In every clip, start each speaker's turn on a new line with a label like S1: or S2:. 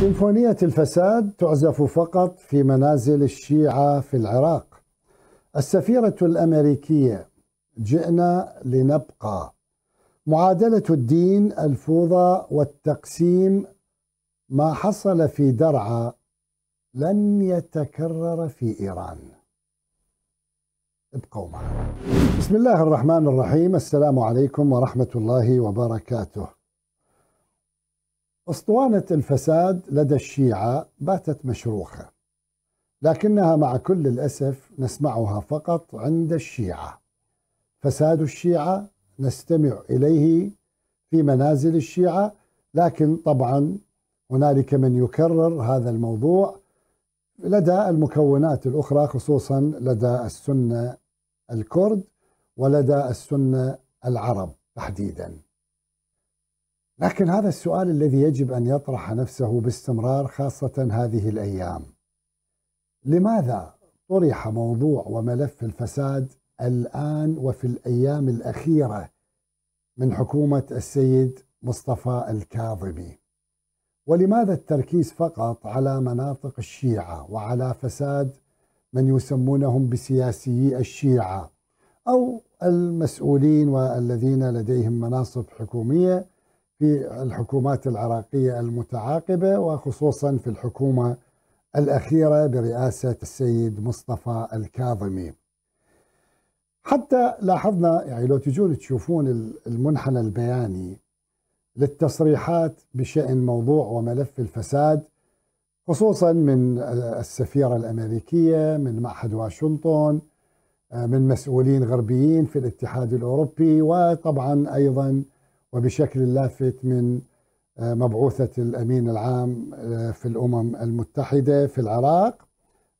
S1: سيمفونية الفساد تعزف فقط في منازل الشيعة في العراق السفيرة الأمريكية جئنا لنبقى معادلة الدين الفوضى والتقسيم ما حصل في درعا لن يتكرر في إيران ابقوا معنا بسم الله الرحمن الرحيم السلام عليكم ورحمة الله وبركاته اسطوانة الفساد لدى الشيعة باتت مشروخة لكنها مع كل الأسف نسمعها فقط عند الشيعة فساد الشيعة نستمع إليه في منازل الشيعة لكن طبعا هنالك من يكرر هذا الموضوع لدى المكونات الأخرى خصوصا لدى السنة الكرد ولدى السنة العرب تحديداً لكن هذا السؤال الذي يجب ان يطرح نفسه باستمرار خاصه هذه الايام لماذا طرح موضوع وملف الفساد الان وفي الايام الاخيره من حكومه السيد مصطفى الكاظمي ولماذا التركيز فقط على مناطق الشيعه وعلى فساد من يسمونهم بسياسيي الشيعه او المسؤولين والذين لديهم مناصب حكوميه في الحكومات العراقية المتعاقبة وخصوصا في الحكومة الأخيرة برئاسة السيد مصطفى الكاظمي حتى لاحظنا يعني لو تجون تشوفون المنحنى البياني للتصريحات بشأن موضوع وملف الفساد خصوصا من السفيرة الأمريكية من معهد واشنطن آه، من مسؤولين غربيين في الاتحاد الأوروبي وطبعا أيضا وبشكل لافت من آه، مبعوثة الأمين العام آه، في الأمم المتحدة في العراق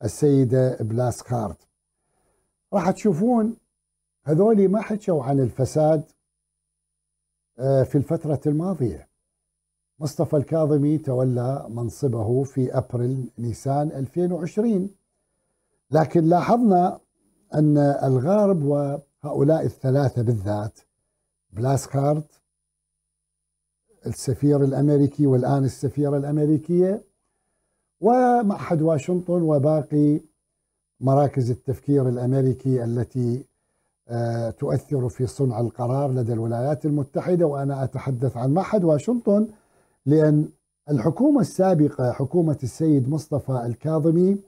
S1: السيدة بلاس كارد راح تشوفون هذول ما حكوا عن الفساد آه، في الفترة الماضية مصطفى الكاظمي تولى منصبه في أبريل نيسان 2020 لكن لاحظنا أن الغرب وهؤلاء الثلاثة بالذات بلاسكارت السفير الأمريكي والآن السفيرة الأمريكية ومعهد واشنطن وباقي مراكز التفكير الأمريكي التي آه، تؤثر في صنع القرار لدى الولايات المتحدة وأنا أتحدث عن معهد واشنطن لأن الحكومة السابقة حكومة السيد مصطفى الكاظمي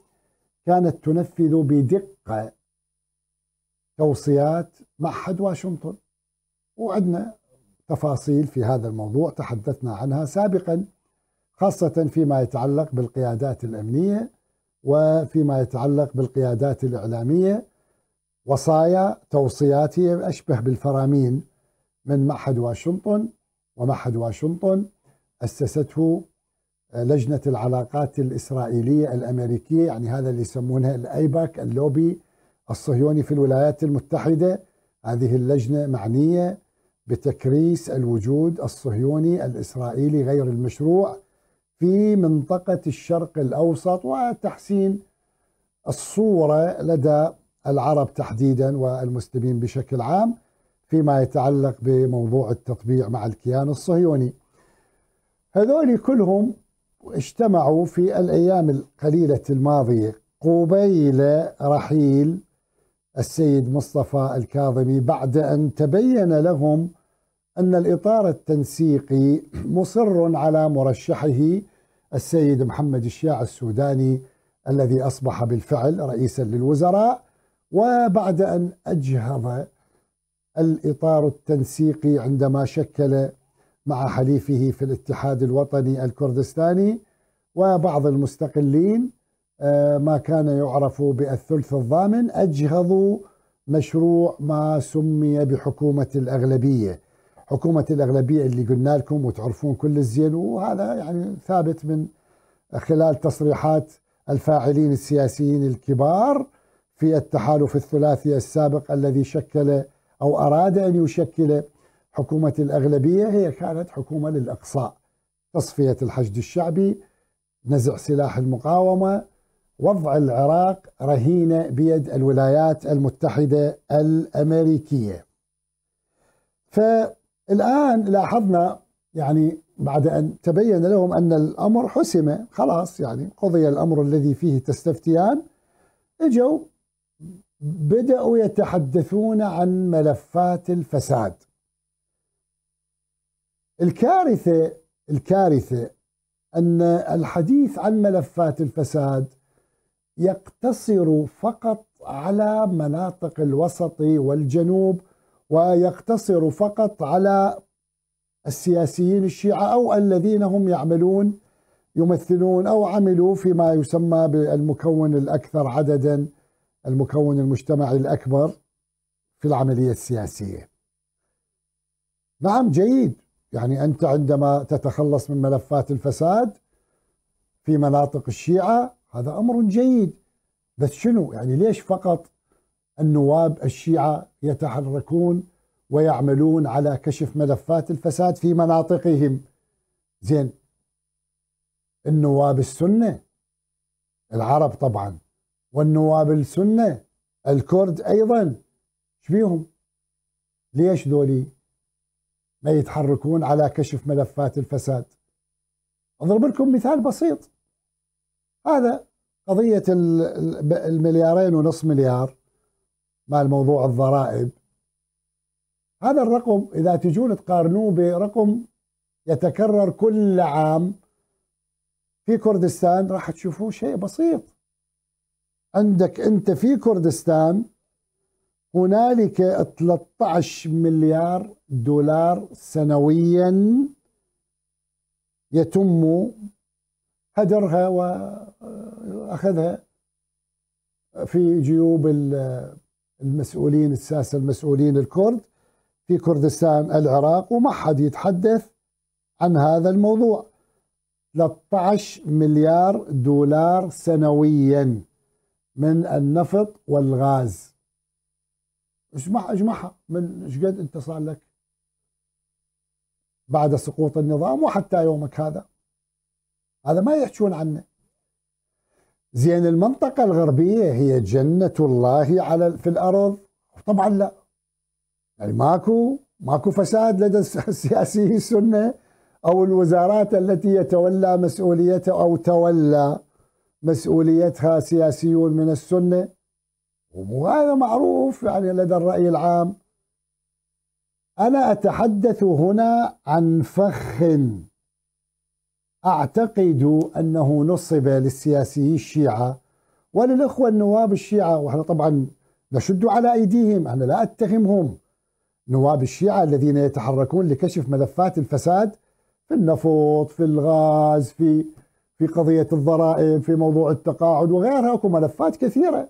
S1: كانت تنفذ بدقة توصيات معهد واشنطن وعندنا تفاصيل في هذا الموضوع تحدثنا عنها سابقا خاصة فيما يتعلق بالقيادات الأمنية وفيما يتعلق بالقيادات الإعلامية وصايا توصيات هي أشبه بالفرامين من معهد واشنطن ومعهد واشنطن أسسته لجنة العلاقات الإسرائيلية الأمريكية يعني هذا اللي يسمونها الأيباك اللوبي الصهيوني في الولايات المتحدة هذه اللجنة معنية بتكريس الوجود الصهيوني الاسرائيلي غير المشروع في منطقه الشرق الاوسط وتحسين الصوره لدى العرب تحديدا والمسلمين بشكل عام فيما يتعلق بموضوع التطبيع مع الكيان الصهيوني. هذول كلهم اجتمعوا في الايام القليله الماضيه قبيل رحيل السيد مصطفى الكاظمي بعد ان تبين لهم ان الاطار التنسيقي مصر على مرشحه السيد محمد الشياع السوداني الذي اصبح بالفعل رئيسا للوزراء وبعد ان اجهض الاطار التنسيقي عندما شكل مع حليفه في الاتحاد الوطني الكردستاني وبعض المستقلين ما كان يعرف بالثلث الضامن أجهضوا مشروع ما سمي بحكومة الأغلبية حكومة الأغلبية اللي قلنا لكم وتعرفون كل الزين وهذا يعني ثابت من خلال تصريحات الفاعلين السياسيين الكبار في التحالف الثلاثي السابق الذي شكل أو أراد أن يشكل حكومة الأغلبية هي كانت حكومة للإقصاء تصفية الحشد الشعبي نزع سلاح المقاومة وضع العراق رهينه بيد الولايات المتحده الامريكيه. فالان لاحظنا يعني بعد ان تبين لهم ان الامر حسم خلاص يعني قضي الامر الذي فيه تستفتيان اجوا بداوا يتحدثون عن ملفات الفساد. الكارثه الكارثه ان الحديث عن ملفات الفساد يقتصر فقط على مناطق الوسط والجنوب ويقتصر فقط على السياسيين الشيعة أو الذين هم يعملون يمثلون أو عملوا فيما يسمى بالمكون الأكثر عددا المكون المجتمعي الأكبر في العملية السياسية نعم جيد يعني أنت عندما تتخلص من ملفات الفساد في مناطق الشيعة هذا أمر جيد بس شنو يعني ليش فقط النواب الشيعة يتحركون ويعملون على كشف ملفات الفساد في مناطقهم زين النواب السنة العرب طبعا والنواب السنة الكرد أيضا شبيهم ليش ذولي ما يتحركون على كشف ملفات الفساد أضرب لكم مثال بسيط هذا قضية المليارين ونص مليار مال موضوع الضرائب هذا الرقم إذا تجون تقارنوه برقم يتكرر كل عام في كردستان راح تشوفوه شيء بسيط عندك أنت في كردستان هنالك 13 مليار دولار سنويا يتم هدرها واخذها آه، في جيوب آه، المسؤولين الساسه المسؤولين الكرد في كردستان العراق وما حد يتحدث عن هذا الموضوع 13 مليار دولار سنويا من النفط والغاز اجمع اجمعها من ايش قد انت صار لك بعد سقوط النظام وحتى يومك هذا هذا ما يحجون عنه زين المنطقة الغربية هي جنة الله على في الأرض طبعا لا يعني ماكو ماكو فساد لدى السياسيين السنة أو الوزارات التي يتولى مسؤوليتها أو تولى مسؤوليتها سياسيون من السنة وهذا معروف يعني لدى الرأي العام أنا أتحدث هنا عن فخ أعتقد أنه نصب للسياسيين الشيعة وللإخوة النواب الشيعة وإحنا طبعا نشد على أيديهم أنا لا أتهمهم نواب الشيعة الذين يتحركون لكشف ملفات الفساد في النفط في الغاز في في قضية الضرائب في موضوع التقاعد وغيرها أكو ملفات كثيرة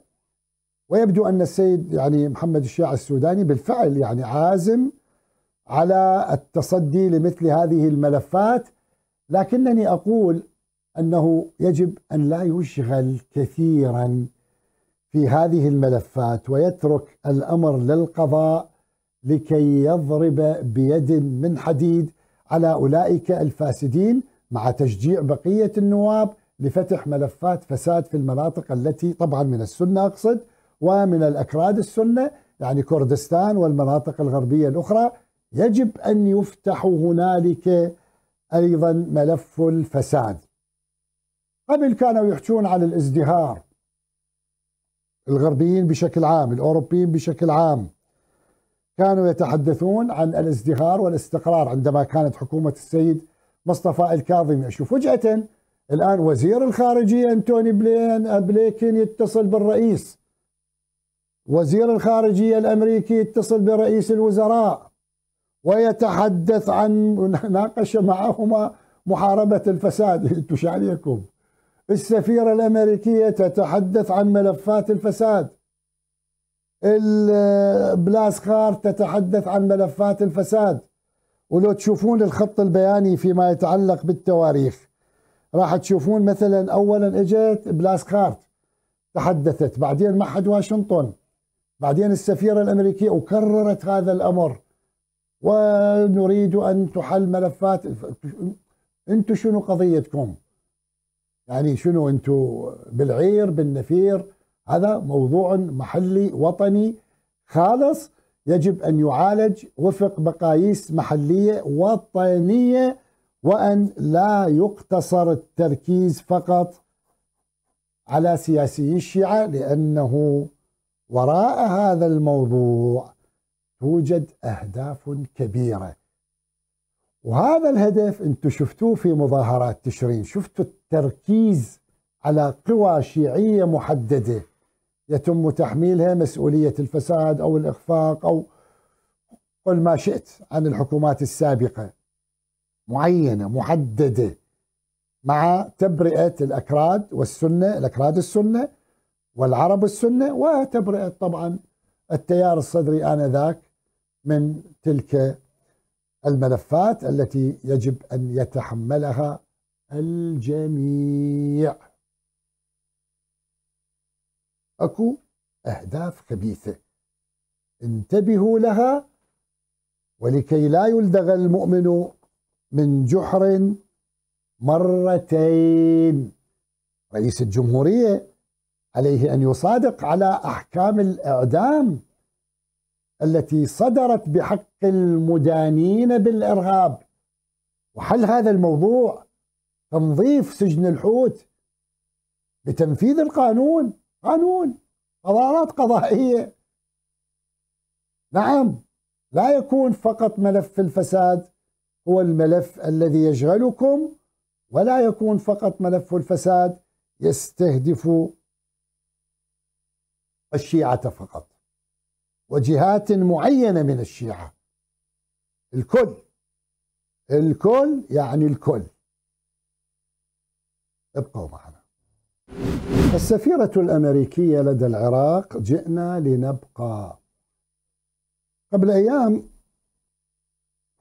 S1: ويبدو أن السيد يعني محمد الشيعة السوداني بالفعل يعني عازم على التصدي لمثل هذه الملفات لكنني اقول انه يجب ان لا يشغل كثيرا في هذه الملفات ويترك الامر للقضاء لكي يضرب بيد من حديد على اولئك الفاسدين مع تشجيع بقيه النواب لفتح ملفات فساد في المناطق التي طبعا من السنه اقصد ومن الاكراد السنه يعني كردستان والمناطق الغربيه الاخرى يجب ان يفتحوا هنالك أيضا ملف الفساد قبل كانوا يحكون عن الازدهار الغربيين بشكل عام الأوروبيين بشكل عام كانوا يتحدثون عن الازدهار والاستقرار عندما كانت حكومة السيد مصطفى الكاظمي أشوف فجأة الآن وزير الخارجية أنتوني بلين بليكن يتصل بالرئيس وزير الخارجية الأمريكي يتصل برئيس الوزراء ويتحدث عن ناقش معهما محاربة الفساد انتوا شو عليكم السفيرة الأمريكية تتحدث عن ملفات الفساد البلاسكار تتحدث عن ملفات الفساد ولو تشوفون الخط البياني فيما يتعلق بالتواريخ راح تشوفون مثلا اولا اجت بلاسكارت تحدثت بعدين معهد واشنطن بعدين السفيره الامريكيه وكررت هذا الامر ونريد أن تحل ملفات أنتم شنو قضيتكم يعني شنو أنتم بالعير بالنفير هذا موضوع محلي وطني خالص يجب أن يعالج وفق مقاييس محلية وطنية وأن لا يقتصر التركيز فقط على سياسي الشيعة لأنه وراء هذا الموضوع توجد أهداف كبيرة وهذا الهدف أنتم شفتوه في مظاهرات تشرين شفتوا التركيز على قوى شيعية محددة يتم تحميلها مسؤولية الفساد أو الإخفاق أو قل ما شئت عن الحكومات السابقة معينة محددة مع تبرئة الأكراد والسنة الأكراد السنة والعرب السنة وتبرئة طبعا التيار الصدري آنذاك من تلك الملفات التي يجب أن يتحملها الجميع أكو أهداف خبيثة انتبهوا لها ولكي لا يلدغ المؤمن من جحر مرتين رئيس الجمهورية عليه أن يصادق على أحكام الإعدام التي صدرت بحق المدانين بالارهاب وحل هذا الموضوع تنظيف سجن الحوت بتنفيذ القانون قانون قرارات قضائيه نعم لا يكون فقط ملف الفساد هو الملف الذي يشغلكم ولا يكون فقط ملف الفساد يستهدف الشيعه فقط وجهات معينة من الشيعة الكل الكل يعني الكل ابقوا معنا السفيرة الأمريكية لدى العراق جئنا لنبقى قبل أيام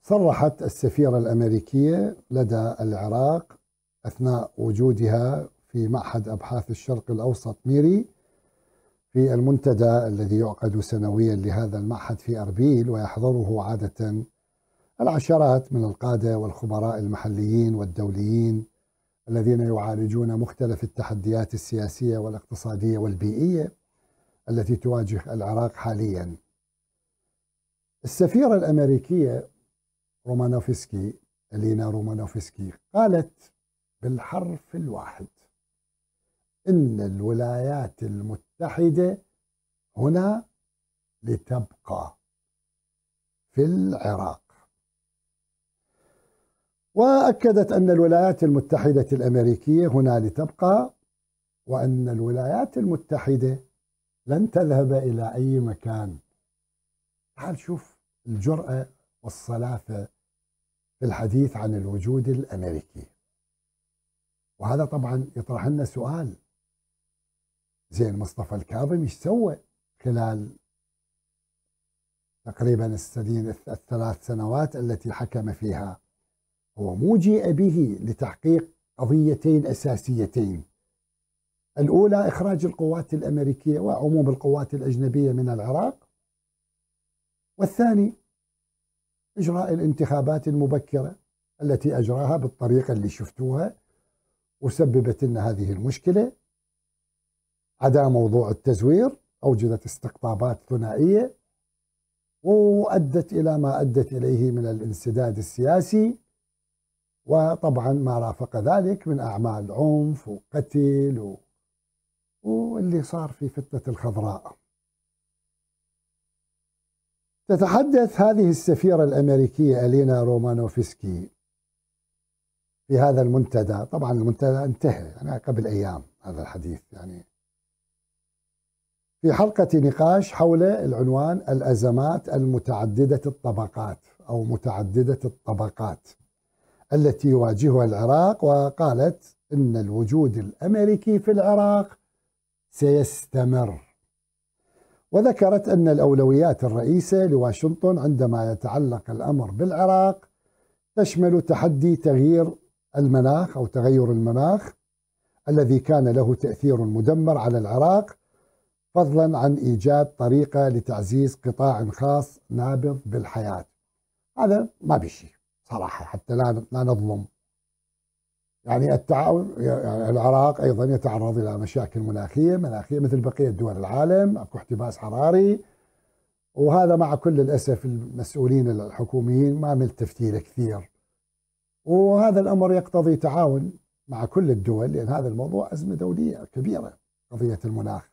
S1: صرحت السفيرة الأمريكية لدى العراق أثناء وجودها في معهد أبحاث الشرق الأوسط ميري في المنتدى الذي يعقد سنويا لهذا المعهد في أربيل ويحضره عادة العشرات من القادة والخبراء المحليين والدوليين الذين يعالجون مختلف التحديات السياسية والاقتصادية والبيئية التي تواجه العراق حاليا السفيرة الأمريكية رومانوفسكي ألينا رومانوفسكي قالت بالحرف الواحد إلا الولايات المتحدة هنا لتبقى في العراق واكدت ان الولايات المتحده الامريكيه هنا لتبقى وان الولايات المتحده لن تذهب الى اي مكان تعال شوف الجراه والصلافه في الحديث عن الوجود الامريكي وهذا طبعا يطرح لنا سؤال زين مصطفى الكاظم ايش سوى خلال تقريبا السنين الثلاث سنوات التي حكم فيها هو موجيء به لتحقيق قضيتين أساسيتين الأولى إخراج القوات الأمريكية وعموم القوات الأجنبية من العراق والثاني إجراء الانتخابات المبكرة التي أجراها بالطريقة اللي شفتوها وسببت لنا هذه المشكلة عدا موضوع التزوير أوجدت استقطابات ثنائية وأدت إلى ما أدت إليه من الانسداد السياسي وطبعا ما رافق ذلك من أعمال عنف وقتل و... واللي صار في فتنة الخضراء تتحدث هذه السفيرة الأمريكية ألينا رومانوفسكي في هذا المنتدى طبعا المنتدى انتهى يعني قبل أيام هذا الحديث يعني في حلقة نقاش حول العنوان الأزمات المتعددة الطبقات أو متعددة الطبقات التي يواجهها العراق وقالت إن الوجود الأمريكي في العراق سيستمر وذكرت أن الأولويات الرئيسة لواشنطن عندما يتعلق الأمر بالعراق تشمل تحدي تغيير المناخ أو تغير المناخ الذي كان له تأثير مدمر على العراق فضلا عن إيجاد طريقة لتعزيز قطاع خاص نابض بالحياة هذا ما بشي صراحة حتى لا لا نظلم يعني التعاون يعني العراق أيضا يتعرض إلى مشاكل مناخية مناخية مثل بقية دول العالم أكو احتباس حراري وهذا مع كل الأسف المسؤولين الحكوميين ما ملتفتين كثير وهذا الأمر يقتضي تعاون مع كل الدول لأن هذا الموضوع أزمة دولية كبيرة قضية المناخ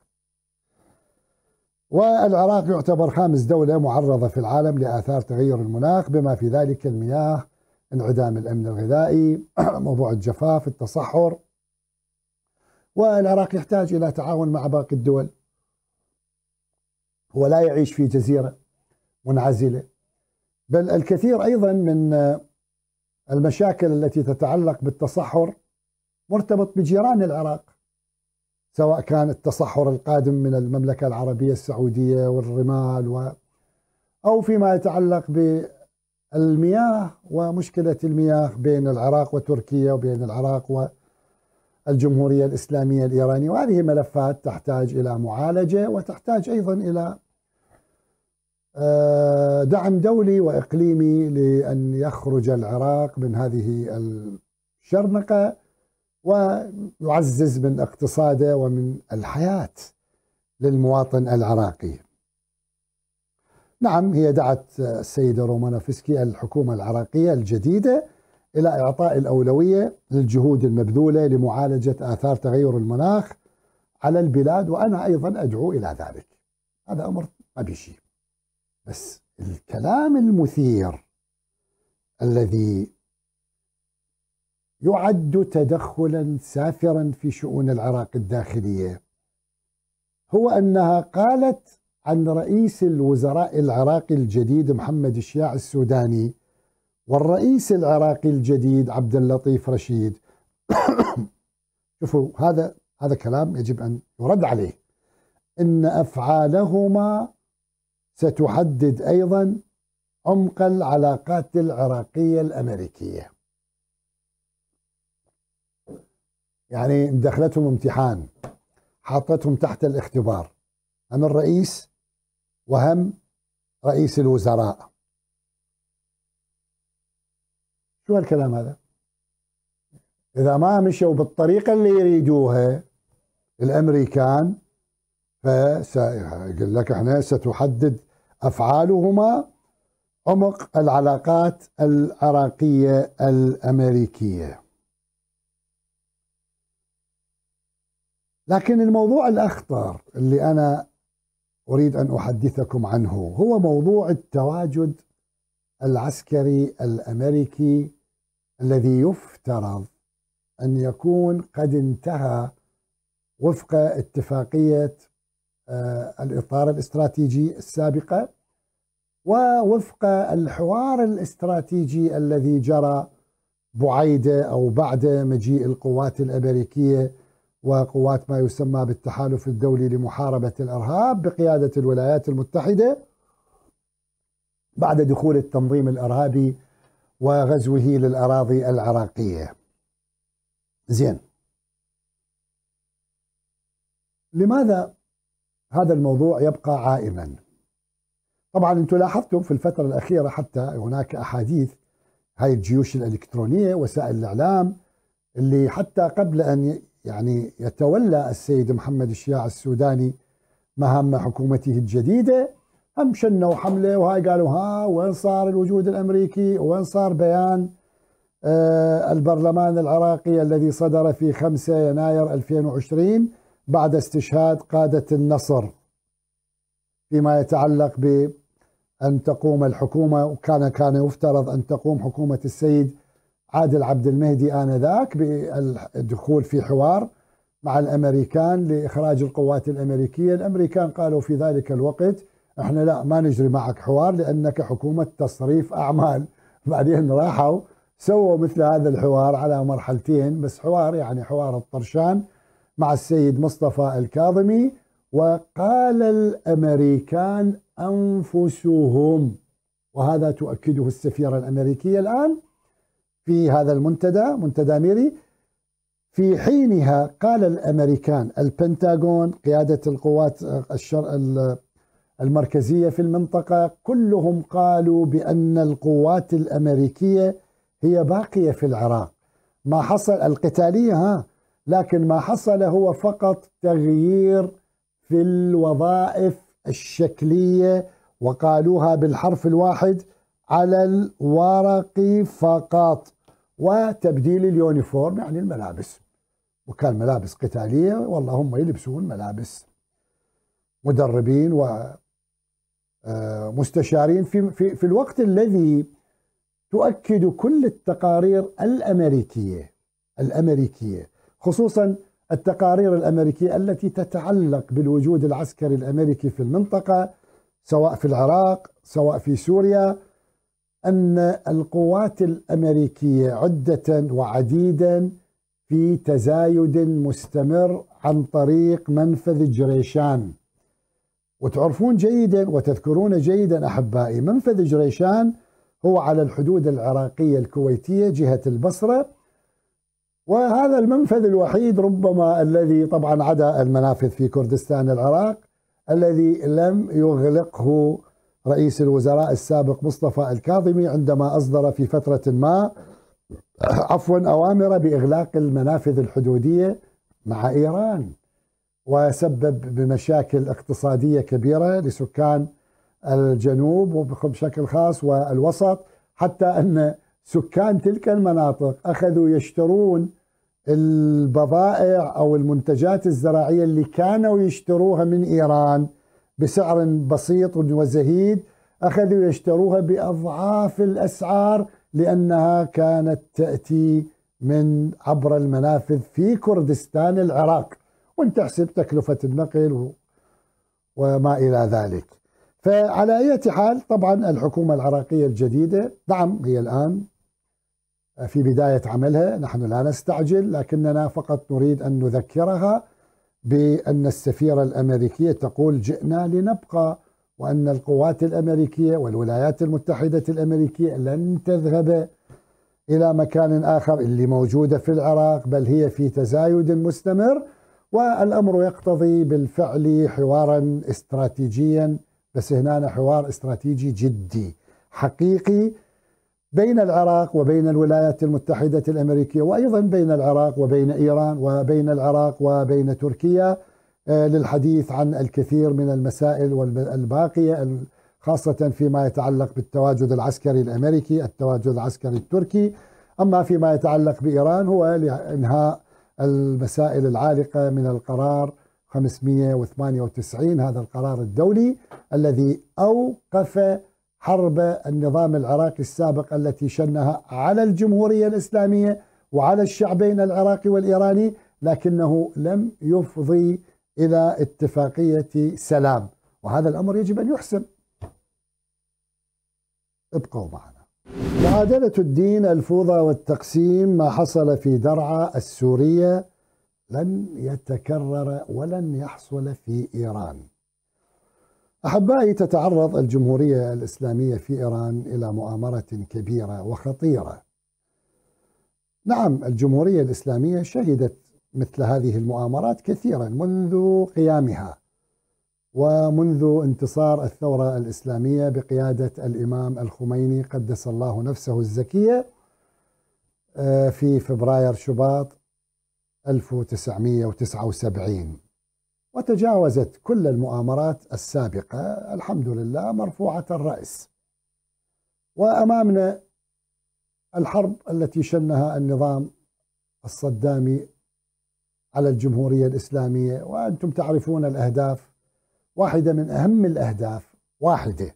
S1: والعراق يعتبر خامس دولة معرضة في العالم لآثار تغير المناخ بما في ذلك المياه انعدام الأمن الغذائي موضوع الجفاف التصحر والعراق يحتاج إلى تعاون مع باقي الدول ولا يعيش في جزيرة منعزلة بل الكثير أيضا من المشاكل التي تتعلق بالتصحر مرتبط بجيران العراق سواء كان التصحر القادم من المملكة العربية السعودية والرمال و أو فيما يتعلق بالمياه ومشكلة المياه بين العراق وتركيا وبين العراق والجمهورية الإسلامية الإيرانية وهذه ملفات تحتاج إلى معالجة وتحتاج أيضا إلى آه، دعم دولي وإقليمي لأن يخرج العراق من هذه الشرنقة ويعزز من اقتصاده ومن الحياة للمواطن العراقي نعم هي دعت السيدة فيسكي الحكومة العراقية الجديدة إلى إعطاء الأولوية للجهود المبذولة لمعالجة آثار تغير المناخ على البلاد وأنا أيضا أدعو إلى ذلك هذا أمر ما بيشي بس الكلام المثير الذي يعد تدخلا سافرا في شؤون العراق الداخليه هو انها قالت عن رئيس الوزراء العراقي الجديد محمد الشياع السوداني والرئيس العراقي الجديد عبد اللطيف رشيد شوفوا هذا هذا كلام يجب ان يرد عليه ان افعالهما ستحدد ايضا عمق العلاقات العراقيه الامريكيه يعني مدخلتهم امتحان حاطتهم تحت الاختبار هم الرئيس وهم رئيس الوزراء شو هالكلام هذا إذا ما مشوا بالطريقة اللي يريدوها الأمريكان فيقول لك احنا ستحدد أفعالهما عمق العلاقات العراقية الأمريكية لكن الموضوع الأخطر اللي أنا أريد أن أحدثكم عنه هو موضوع التواجد العسكري الأمريكي الذي يفترض أن يكون قد انتهى وفق اتفاقية آه، الإطار الاستراتيجي السابقة ووفق الحوار الاستراتيجي الذي جرى بعيده أو بعد مجيء القوات الأمريكية وقوات ما يسمى بالتحالف الدولي لمحاربة الإرهاب بقيادة الولايات المتحدة بعد دخول التنظيم الإرهابي وغزوه للأراضي العراقية زين لماذا هذا الموضوع يبقى عائما طبعا انتم لاحظتم في الفترة الأخيرة حتى هناك أحاديث هاي الجيوش الإلكترونية وسائل الإعلام اللي حتى قبل أن يعني يتولى السيد محمد الشياع السوداني مهام حكومته الجديدة هم شنوا حملة وهاي قالوا ها وين صار الوجود الأمريكي وين صار بيان آه البرلمان العراقي الذي صدر في 5 يناير 2020 بعد استشهاد قادة النصر فيما يتعلق بان تقوم الحكومة وكان كان يفترض أن تقوم حكومة السيد عادل عبد المهدي آنذاك بالدخول في حوار مع الأمريكان لإخراج القوات الأمريكية الأمريكان قالوا في ذلك الوقت احنا لا ما نجري معك حوار لأنك حكومة تصريف أعمال بعدين راحوا سووا مثل هذا الحوار على مرحلتين بس حوار يعني حوار الطرشان مع السيد مصطفى الكاظمي وقال الامريكان انفسهم وهذا تؤكده السفيره الامريكيه الان في هذا المنتدى منتدى ميري في حينها قال الامريكان البنتاغون قياده القوات آه، الشر المركزيه في المنطقه كلهم قالوا بان القوات الامريكيه هي باقيه في العراق ما حصل القتاليه ها لكن ما حصل هو فقط تغيير في الوظائف الشكليه وقالوها بالحرف الواحد على الورق فقط وتبديل اليونيفورم يعني الملابس وكان ملابس قتالية والله هم يلبسون ملابس مدربين ومستشارين آه، في, في, في الوقت الذي تؤكد كل التقارير الأمريكية الأمريكية خصوصا التقارير الأمريكية التي تتعلق بالوجود العسكري الأمريكي في المنطقة سواء في العراق سواء في سوريا أن القوات الأمريكية عدة وعديدا في تزايد مستمر عن طريق منفذ جريشان وتعرفون جيدا وتذكرون جيدا أحبائي منفذ جريشان هو على الحدود العراقية الكويتية جهة البصرة وهذا المنفذ الوحيد ربما الذي طبعا عدا المنافذ في كردستان العراق الذي لم يغلقه رئيس الوزراء السابق مصطفى الكاظمي عندما أصدر في فترة ما عفوا أوامر بإغلاق المنافذ الحدودية مع إيران وسبب بمشاكل اقتصادية كبيرة لسكان الجنوب وبشكل خاص والوسط حتى أن سكان تلك المناطق أخذوا يشترون البضائع أو المنتجات الزراعية اللي كانوا يشتروها من إيران بسعر بسيط وزهيد اخذوا يشتروها باضعاف الاسعار لانها كانت تاتي من عبر المنافذ في كردستان العراق وانت حسب تكلفه النقل وما الى ذلك فعلى اي حال طبعا الحكومه العراقيه الجديده نعم هي الان في بدايه عملها نحن لا نستعجل لكننا فقط نريد ان نذكرها بأن السفيرة الأمريكية تقول جئنا لنبقى وأن القوات الأمريكية والولايات المتحدة الأمريكية لن تذهب إلى مكان آخر اللي موجودة في العراق بل هي في تزايد مستمر والأمر يقتضي بالفعل حوارا استراتيجيا بس هنا حوار استراتيجي جدي حقيقي بين العراق وبين الولايات المتحدة الأمريكية وأيضا بين العراق وبين إيران وبين العراق وبين تركيا آه، للحديث عن الكثير من المسائل والباقية خاصة فيما يتعلق بالتواجد العسكري الأمريكي التواجد العسكري التركي أما فيما يتعلق بإيران هو لإنهاء المسائل العالقة من القرار 598 هذا القرار الدولي الذي أوقف حرب النظام العراقي السابق التي شنها على الجمهورية الإسلامية وعلى الشعبين العراقي والإيراني لكنه لم يفضي إلى اتفاقية سلام وهذا الأمر يجب أن يحسم ابقوا معنا معادلة الدين الفوضى والتقسيم ما حصل في درعا السورية لن يتكرر ولن يحصل في إيران أحبائي تتعرض الجمهورية الإسلامية في إيران إلى مؤامرة كبيرة وخطيرة. نعم الجمهورية الإسلامية شهدت مثل هذه المؤامرات كثيرا منذ قيامها ومنذ انتصار الثورة الإسلامية بقيادة الإمام الخميني قدس الله نفسه الزكية آه، في فبراير شباط 1979 وتجاوزت كل المؤامرات السابقة الحمد لله مرفوعة الرأس وأمامنا الحرب التي شنها النظام الصدامي على الجمهورية الإسلامية وأنتم تعرفون الأهداف واحدة من أهم الأهداف واحدة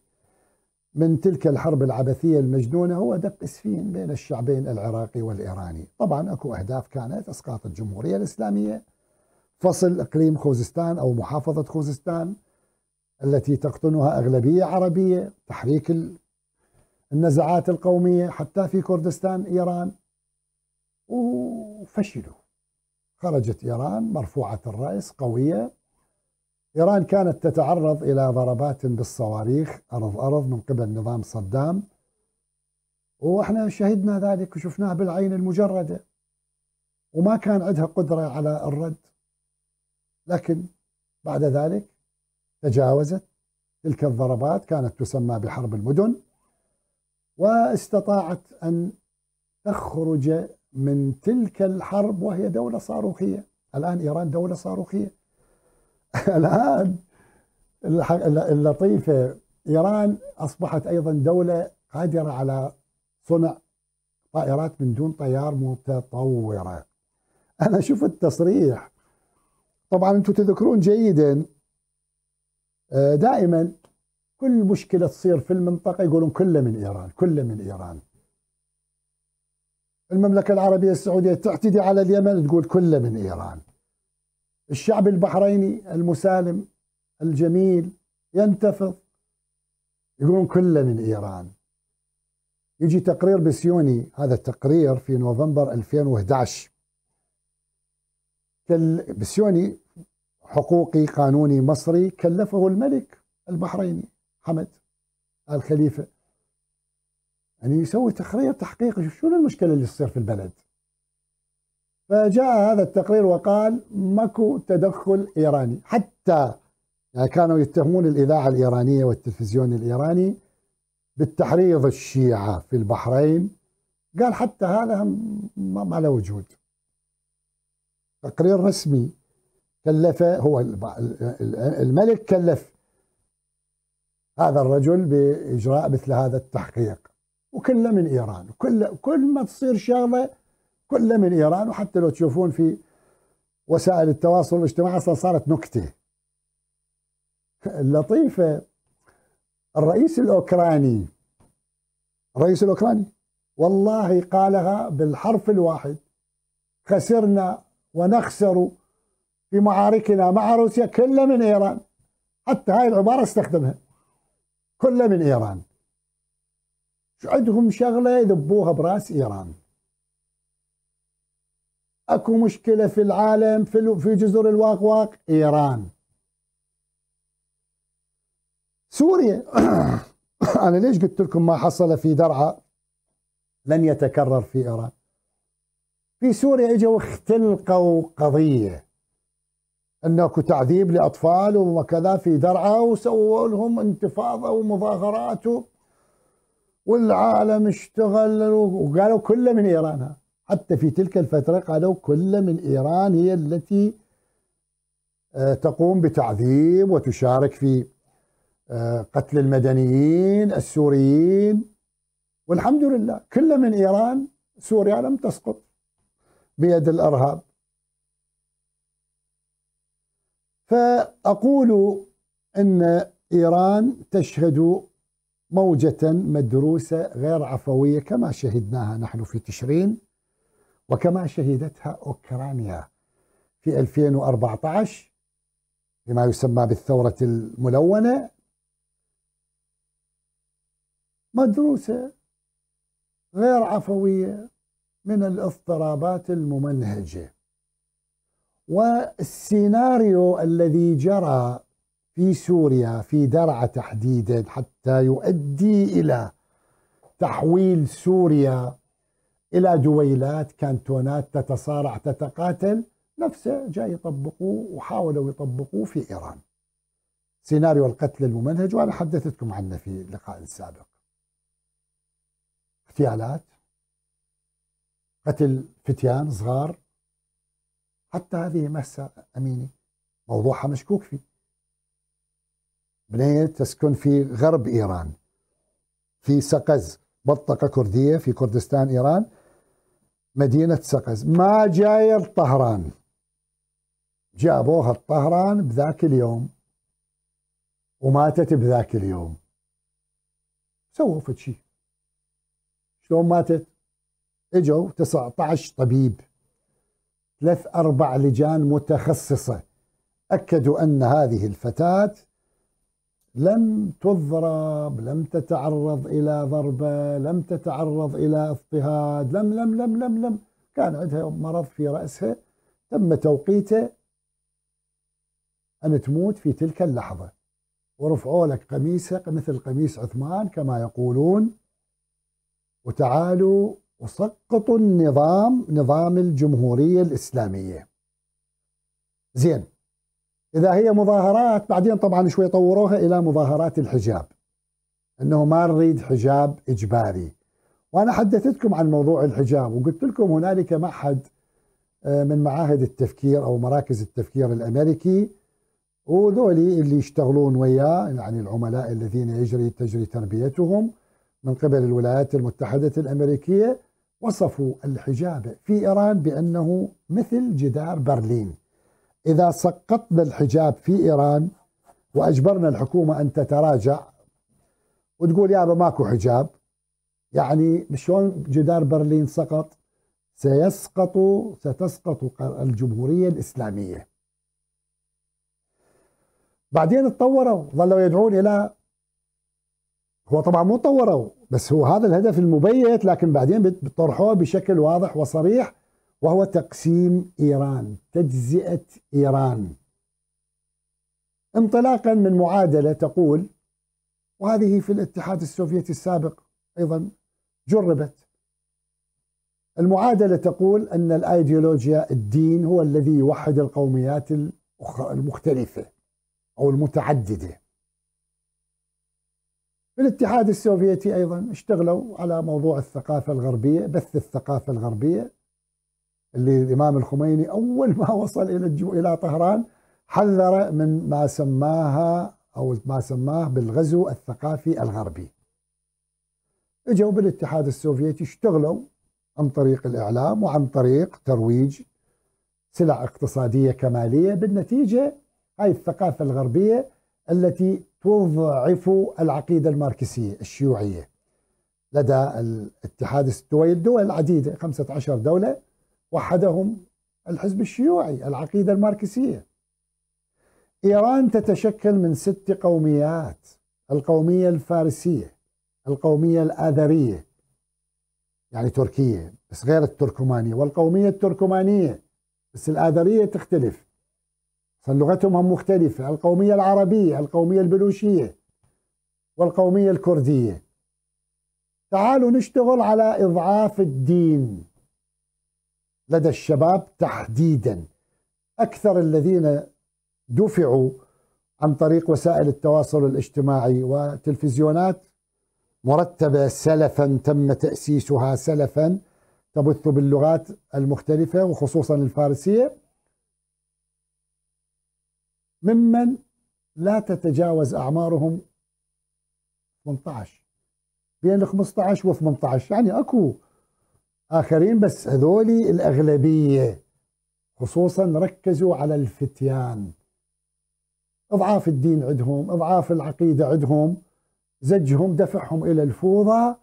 S1: من تلك الحرب العبثية المجنونة هو دق إسفين بين الشعبين العراقي والإيراني طبعا أكو أهداف كانت إسقاط الجمهورية الإسلامية فصل إقليم خوزستان أو محافظة خوزستان التي تقطنها أغلبية عربية تحريك النزعات القومية حتى في كردستان إيران وفشلوا خرجت إيران مرفوعة الرأس قوية إيران كانت تتعرض إلى ضربات بالصواريخ أرض أرض من قبل نظام صدام وإحنا شهدنا ذلك وشفناه بالعين المجردة وما كان عندها قدرة على الرد لكن بعد ذلك تجاوزت تلك الضربات كانت تسمى بحرب المدن واستطاعت أن تخرج من تلك الحرب وهي دولة صاروخية الآن إيران دولة صاروخية الآن اللطيفة إيران أصبحت أيضا دولة قادرة على صنع طائرات من دون طيار متطورة أنا شفت تصريح طبعا انتم تذكرون جيدا آه، دائما كل مشكله تصير في المنطقه يقولون كله من ايران كله من ايران المملكه العربيه السعوديه تعتدي على اليمن تقول كله من ايران الشعب البحريني المسالم الجميل ينتفض يقولون كله من ايران يجي تقرير بسيوني هذا التقرير في نوفمبر 2011 بسيوني حقوقي قانوني مصري كلفه الملك البحريني حمد الخليفة يعني يسوي تقرير تحقيق شنو المشكلة اللي تصير في البلد فجاء هذا التقرير وقال ماكو تدخل إيراني حتى يعني كانوا يتهمون الإذاعة الإيرانية والتلفزيون الإيراني بالتحريض الشيعة في البحرين قال حتى هذا ما له وجود تقرير رسمي كلف هو الملك كلف هذا الرجل بإجراء مثل هذا التحقيق وكله من إيران كل كل ما تصير شغلة كله من إيران وحتى لو تشوفون في وسائل التواصل الاجتماعي أصلا صارت نكتة اللطيفة الرئيس الأوكراني الرئيس الأوكراني والله قالها بالحرف الواحد خسرنا ونخسر في معاركنا مع روسيا كله من إيران حتى هاي العبارة استخدمها كله من إيران عندهم شغلة يذبوها برأس إيران اكو مشكله في العالم في في جزر الواقواق ايران سوريا انا ليش قلت لكم ما حصل في درعا لن يتكرر في ايران في سوريا اجوا اختلقوا قضيه انه اكو تعذيب لاطفال وكذا في درعا وسووا لهم انتفاضه ومظاهرات والعالم اشتغل وقالوا كله من ايران حتى في تلك الفتره قالوا كله من ايران هي التي آه، تقوم بتعذيب وتشارك في آه، قتل المدنيين السوريين والحمد لله كله من ايران سوريا لم تسقط بيد الارهاب فأقول أن إيران تشهد موجة مدروسة غير عفوية كما شهدناها نحن في تشرين وكما شهدتها أوكرانيا في 2014 بما يسمى بالثورة الملونة مدروسة غير عفوية من الاضطرابات الممنهجة والسيناريو الذي جرى في سوريا في درعا تحديدا حتى يؤدي الى تحويل سوريا الى دويلات كانتونات تتصارع تتقاتل نفسه جاي يطبقوه وحاولوا يطبقوه في ايران. سيناريو القتل الممنهج وانا حدثتكم عنه في لقاء سابق. اغتيالات قتل فتيان صغار حتى هذه مأساة أميني موضوعها مشكوك فيه بنية تسكن في غرب إيران في سقز منطقة كردية في كردستان إيران مدينة سقز ما جاية طهران جابوها الطهران بذاك اليوم وماتت بذاك اليوم سووا فد شيء شلون ماتت؟ اجوا 19 طبيب ثلاث أربع لجان متخصصة أكدوا أن هذه الفتاة لم تضرب لم تتعرض إلى ضربة لم تتعرض إلى اضطهاد لم لم لم لم لم كان عندها مرض في رأسها تم توقيته أن تموت في تلك اللحظة ورفعوا لك قميصه مثل قميص عثمان كما يقولون وتعالوا وسقطوا النظام نظام الجمهورية الإسلامية زين إذا هي مظاهرات بعدين طبعا شوي طوروها إلى مظاهرات الحجاب أنه ما نريد حجاب إجباري وأنا حدثتكم عن موضوع الحجاب وقلت لكم هنالك معهد آه، من معاهد التفكير أو مراكز التفكير الأمريكي وذولي اللي يشتغلون وياه يعني العملاء الذين يجري تجري تربيتهم من قبل الولايات المتحدة الأمريكية وصفوا الحجاب في إيران بأنه مثل جدار برلين إذا سقطنا الحجاب في إيران وأجبرنا الحكومة أن تتراجع وتقول يابا ماكو حجاب يعني شلون جدار برلين سقط سيسقط ستسقط الجمهورية الإسلامية بعدين تطوروا ظلوا يدعون إلى هو طبعا مو طوروا بس هو هذا الهدف المبيت لكن بعدين بطرحوه بشكل واضح وصريح وهو تقسيم ايران تجزئه ايران انطلاقا من معادله تقول وهذه في الاتحاد السوفيتي السابق ايضا جربت المعادله تقول ان الايديولوجيا الدين هو الذي يوحد القوميات المختلفه او المتعدده في الاتحاد السوفيتي أيضا اشتغلوا على موضوع الثقافة الغربية بث الثقافة الغربية اللي الإمام الخميني أول ما وصل إلى إلى طهران حذر من ما سماها أو ما سماه بالغزو الثقافي الغربي اجوا بالاتحاد السوفيتي اشتغلوا عن طريق الإعلام وعن طريق ترويج سلع اقتصادية كمالية بالنتيجة هاي الثقافة الغربية التي تضعف العقيدة الماركسية الشيوعية لدى الاتحاد السويد دول العديدة 15 دولة وحدهم الحزب الشيوعي العقيدة الماركسية إيران تتشكل من ست قوميات القومية الفارسية القومية الآذرية يعني تركية بس غير التركمانية والقومية التركمانية بس الآذرية تختلف فلغتهم هم مختلفة القومية العربية القومية البلوشية والقومية الكردية تعالوا نشتغل على إضعاف الدين لدى الشباب تحديدا أكثر الذين دفعوا عن طريق وسائل التواصل الاجتماعي وتلفزيونات مرتبة سلفا تم تأسيسها سلفا تبث باللغات المختلفة وخصوصا الفارسية ممن لا تتجاوز أعمارهم 18 بين 15 و 18 يعني اكو اخرين بس هذولي الاغلبيه خصوصا ركزوا على الفتيان اضعاف الدين عندهم اضعاف العقيده عندهم زجهم دفعهم الى الفوضى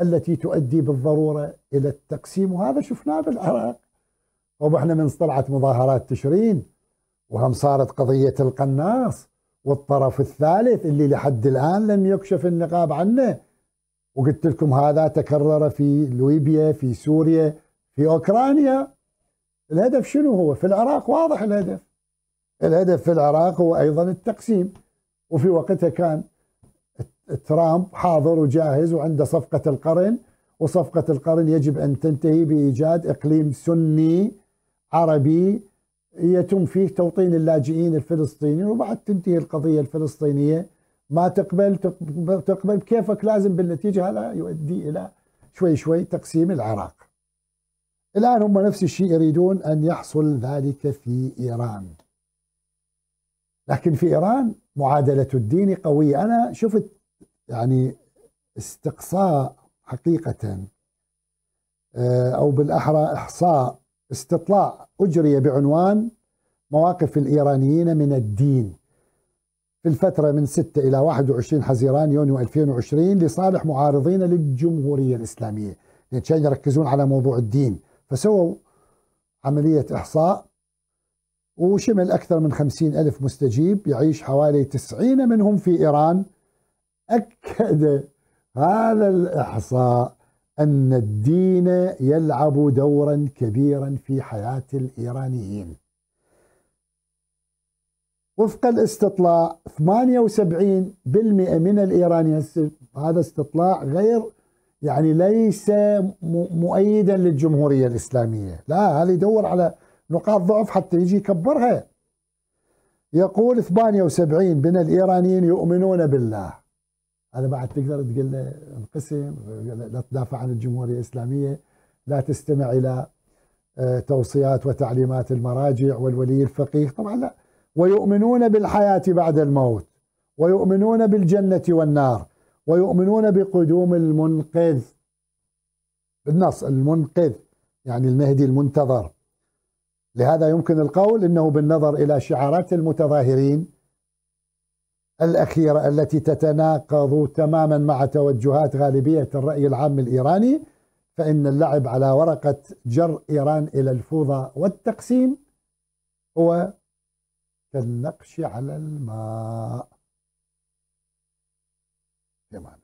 S1: التي تؤدي بالضروره الى التقسيم وهذا شفناه بالعراق طب احنا من طلعت مظاهرات تشرين وهم صارت قضية القناص والطرف الثالث اللي لحد الآن لم يكشف النقاب عنه وقلت لكم هذا تكرر في ليبيا في سوريا في أوكرانيا الهدف شنو هو في العراق واضح الهدف الهدف في العراق هو أيضا التقسيم وفي وقتها كان ترامب حاضر وجاهز وعنده صفقة القرن وصفقة القرن يجب أن تنتهي بإيجاد إقليم سني عربي يتم فيه توطين اللاجئين الفلسطينيين وبعد تنتهي القضية الفلسطينية ما تقبل تقبل كيفك لازم بالنتيجة هذا يؤدي إلى شوي شوي تقسيم العراق الآن هم نفس الشيء يريدون أن يحصل ذلك في إيران لكن في إيران معادلة الدين قوية أنا شفت يعني استقصاء حقيقة آه، أو بالأحرى إحصاء استطلاع أجري بعنوان مواقف الإيرانيين من الدين في الفترة من 6 إلى 21 حزيران يونيو 2020 لصالح معارضين للجمهورية الإسلامية لأن يركزون على موضوع الدين فسووا عملية إحصاء وشمل أكثر من 50 ألف مستجيب يعيش حوالي 90 منهم في إيران أكد هذا الإحصاء أن الدين يلعب دورا كبيرا في حياة الإيرانيين وفق الاستطلاع 78% من الإيرانيين هذا استطلاع غير يعني ليس مؤيدا للجمهورية الإسلامية لا هذا يدور على نقاط ضعف حتى يجي يكبرها يقول 78 من الإيرانيين يؤمنون بالله هذا بعد تقدر تقول له انقسم لا تدافع عن الجمهورية الإسلامية لا تستمع إلى آه، توصيات وتعليمات المراجع والولي الفقيه طبعا لا ويؤمنون بالحياة بعد الموت ويؤمنون بالجنة والنار ويؤمنون بقدوم المنقذ بالنص المنقذ يعني المهدي المنتظر لهذا يمكن القول انه بالنظر الى شعارات المتظاهرين الأخيرة التي تتناقض تماما مع توجهات غالبية الرأي العام الإيراني فإن اللعب على ورقة جر إيران إلى الفوضى والتقسيم هو كالنقش على الماء. تمام.